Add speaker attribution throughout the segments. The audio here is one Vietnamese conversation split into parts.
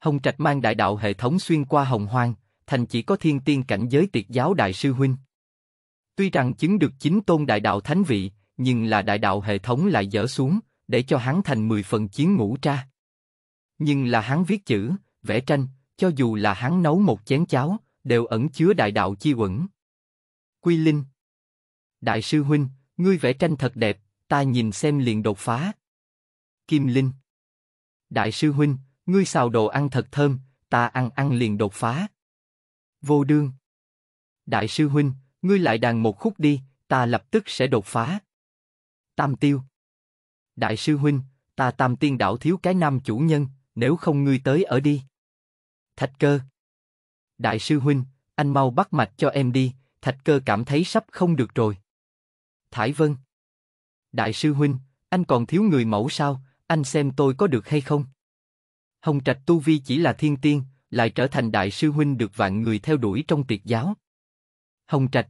Speaker 1: Hồng Trạch mang đại đạo hệ thống xuyên qua hồng hoang, thành chỉ có thiên tiên cảnh giới tiệt giáo đại sư huynh. Tuy rằng chứng được chính tôn đại đạo thánh vị, nhưng là đại đạo hệ thống lại dở xuống, để cho hắn thành 10 phần chiến ngũ tra. Nhưng là hắn viết chữ, vẽ tranh, cho dù là hắn nấu một chén cháo, đều ẩn chứa đại đạo chi quẩn. Quy Linh Đại sư Huynh, ngươi vẽ tranh thật đẹp, ta nhìn xem liền đột phá. Kim Linh Đại sư Huynh, ngươi xào đồ ăn thật thơm, ta ăn ăn liền đột phá. Vô đương. Đại sư huynh, ngươi lại đàn một khúc đi, ta lập tức sẽ đột phá. Tam tiêu. Đại sư huynh, ta tam tiên đảo thiếu cái nam chủ nhân, nếu không ngươi tới ở đi. Thạch cơ. Đại sư huynh, anh mau bắt mạch cho em đi, thạch cơ cảm thấy sắp không được rồi. Thải vân. Đại sư huynh, anh còn thiếu người mẫu sao, anh xem tôi có được hay không? Hồng Trạch Tu Vi chỉ là thiên tiên, lại trở thành đại sư huynh được vạn người theo đuổi trong tiệt giáo. Hồng Trạch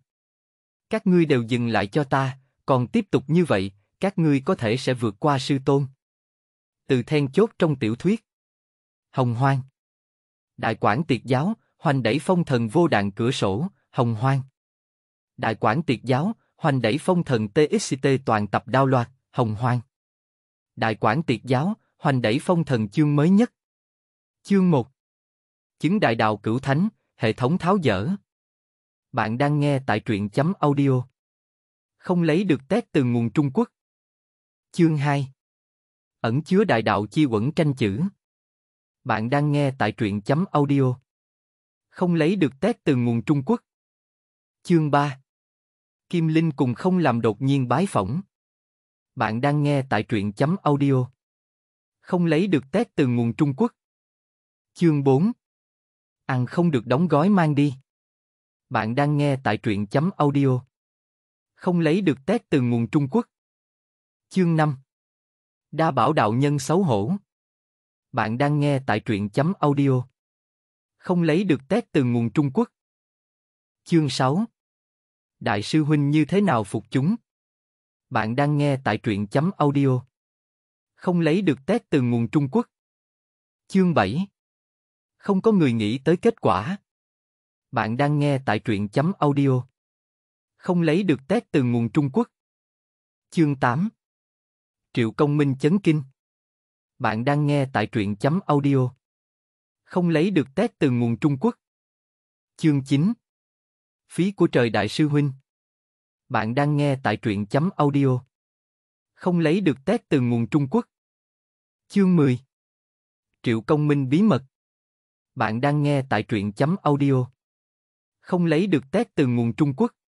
Speaker 1: Các ngươi đều dừng lại cho ta, còn tiếp tục như vậy, các ngươi có thể sẽ vượt qua sư tôn. Từ then chốt trong tiểu thuyết Hồng Hoang Đại quản tiệt giáo, hoành đẩy phong thần vô đạn cửa sổ, Hồng Hoang Đại quản tiệt giáo, hoành đẩy phong thần TXT toàn tập đao loạt, Hồng Hoang Đại quản tiệt giáo, hoành đẩy phong thần chương mới nhất, Chương 1 Chứng đại đạo cửu thánh, hệ thống tháo dỡ. Bạn đang nghe tại truyện chấm audio. Không lấy được tét từ nguồn Trung Quốc. Chương 2 Ẩn chứa đại đạo chi quẩn tranh chữ. Bạn đang nghe tại truyện chấm audio. Không lấy được tét từ nguồn Trung Quốc. Chương 3 Kim Linh cùng không làm đột nhiên bái phỏng. Bạn đang nghe tại truyện chấm audio. Không lấy được tét từ nguồn Trung Quốc. Chương 4 Ăn không được đóng gói mang đi. Bạn đang nghe tại truyện chấm audio. Không lấy được tét từ nguồn Trung Quốc. Chương 5 Đa bảo đạo nhân xấu hổ. Bạn đang nghe tại truyện chấm audio. Không lấy được tét từ nguồn Trung Quốc. Chương 6 Đại sư Huynh như thế nào phục chúng? Bạn đang nghe tại truyện chấm audio. Không lấy được tét từ nguồn Trung Quốc. Chương 7 không có người nghĩ tới kết quả. Bạn đang nghe tại truyện chấm audio. Không lấy được tét từ nguồn Trung Quốc. Chương 8 Triệu Công Minh chấn kinh. Bạn đang nghe tại truyện chấm audio. Không lấy được tét từ nguồn Trung Quốc. Chương 9 Phí của trời đại sư huynh. Bạn đang nghe tại truyện chấm audio. Không lấy được tét từ nguồn Trung Quốc. Chương 10 Triệu Công Minh bí mật bạn đang nghe tại truyện chấm audio. Không lấy được test từ nguồn Trung Quốc.